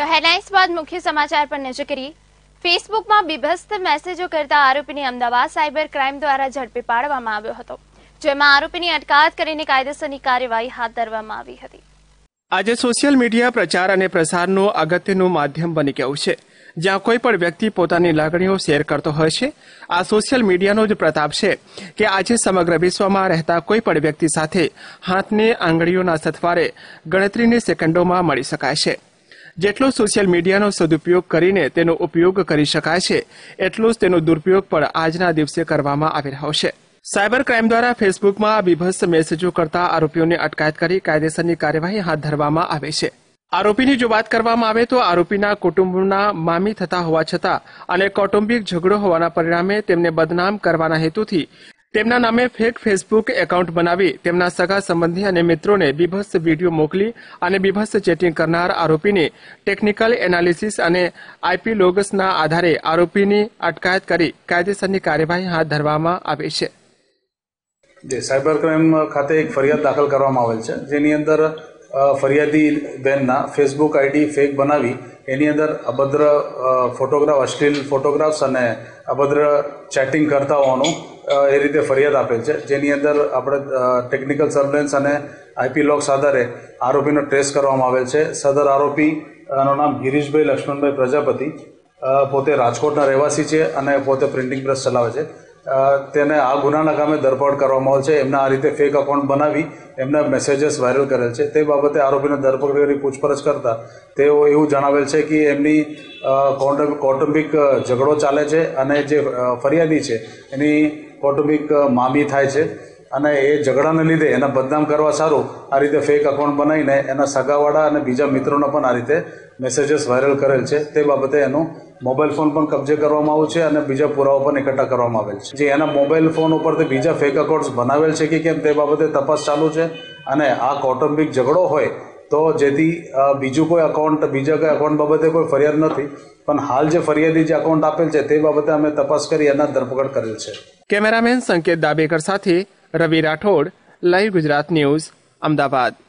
તો હેડલાઇન્સ બાદ મુખ્ય સમાચાર પર નજર કરીએ ફેસબુકમાં બીભસ્ત મેસેજો કરતા આરોપીની અમદાવાદ સાયબર ક્રાઇમ દ્વારા ઝડપી પાડવામાં આવ્યો હતો જેમાં આરોપીની અટકાયત કરીને કાયદેસરની કાર્યવાહી હાથ ધરવામાં આવી હતી આજે સોશિયલ મીડિયા પ્રચાર અને પ્રસારનું અગત્યનું માધ્યમ બની ગયું છે જ્યાં કોઈ પણ વ્યક્તિ પોતાની લાગણીઓ શેર કરતો હોય છે આ સોશિયલ મીડિયાનો જ પ્રતાપ છે કે આજે સમગ્ર વિશ્વમાં રહેતા કોઈ પણ વ્યક્તિ સાથે હાથની આંગળીઓના સથવારે ગણતરીની સેકન્ડોમાં મળી શકાય છે જેટલો સોશિયલ મીડિયાનો સદુપયોગ કરીને તેનો ઉપયોગ કરી શકાય છે એટલો જ તેનો દુરુપયોગ પણ આજના દિવસે કરવામાં આવી રહ્યો છે સાયબર ક્રાઇમ દ્વારા ફેસબુકમાં બીભત્સ મેસેજો કરતા આરોપીઓને અટકાયત કરી કાયદેસરની કાર્યવાહી હાથ ધરવામાં આવે છે આરોપીની જો વાત કરવામાં આવે તો આરોપીના કુટુંબના મામી થતા હોવા છતાં અને કૌટુંબિક ઝઘડો હોવાના પરિણામે તેમને બદનામ કરવાના હેતુથી તેમના નામે ફેક ફેસબુક એકાઉન્ટ બનાવી તેમના સગા સંબંધી અને મિત્રોને બીભત્સ વિડીયો મોકલી અને બીભત્સ ચેટિંગ કરનાર આરોપીની ટેકનિકલ એનાલિસિસ અને આઈપી લોગસના આધારે આરોપીની અટકાયત કરી કાયદેસરની કાર્યવાહી હાથ ધરવામાં આવી છે સાયબર ક્રાઇમ ખાતે એક ફરિયાદ દાખલ કરવામાં આવેલ છે જેની અંદર ફરિયાદી બહેનના ફેસબુક આઈડી ફેક બનાવી એની અંદર અભદ્ર ફોટોગ્રાફ અશ્લીલ ફોટોગ્રાફ્સ અને અભદ્ર ચેટિંગ કરતા હોવાનું એ રીતે ફરિયાદ આપેલ છે જેની અંદર આપણે ટેકનિકલ સર્વેલન્સ અને આઈપી લોક્સ આધારે આરોપીનો ટ્રેસ કરવામાં આવેલ છે સદર આરોપી નું નામ ગિરીશભાઈ લક્ષ્મણભાઈ પ્રજાપતિ પોતે રાજકોટના રહેવાસી છે અને પોતે પ્રિન્ટિંગ પ્રેસ ચલાવે છે તેને આ ગુનાના કામે ધરપકડ કરવામાં આવે છે એમના આ રીતે ફેક અકાઉન્ટ બનાવી એમના મેસેજીસ વાયરલ કરેલ છે તે બાબતે આરોપીને ધરપકડ કરી પૂછપરછ કરતાં તેઓ એવું જણાવેલ છે કે એમની કૌટુંબિક ઝઘડો ચાલે છે અને જે ફરિયાદી છે એની કૌટુંબિક મામી થાય છે અને એ ઝઘડાને લીધે એને બદનામ કરવા સારું આ રીતે ફેક અકાઉન્ટ બનાવીને એના સગાવાળા અને બીજા મિત્રોને પણ આ રીતે મેસેજીસ વાયરલ કરેલ છે તે બાબતે એનું મોબાઈલ ફોન પણ કબજે કરવામાં આવ્યો છે અને બીજા પુરાવા પણ એકઠા કરવામાં આવેલ છે જે એના મોબાઈલ ફોન ઉપરથી બીજા ફેક અકાઉન્ટ્સ બનાવેલ છે કે કેમ તે બાબતે તપાસ ચાલુ છે અને આ કૌટુંબિક ઝઘડો હોય તો જેથી બીજું કોઈ અકાઉન્ટ બીજા કોઈ અકાઉન્ટ બાબતે કોઈ ફરિયાદ નથી પણ હાલ જે ફરિયાદી જે અકાઉન્ટ આપેલ છે તે બાબતે અમે તપાસ કરી એના ધરપકડ કરેલ છે કેમેરામેન સંકેત દાબેકર સાથે રવિ રાઠોડ લાઈવ ગુજરાત ન્યૂઝ અમદાવાદ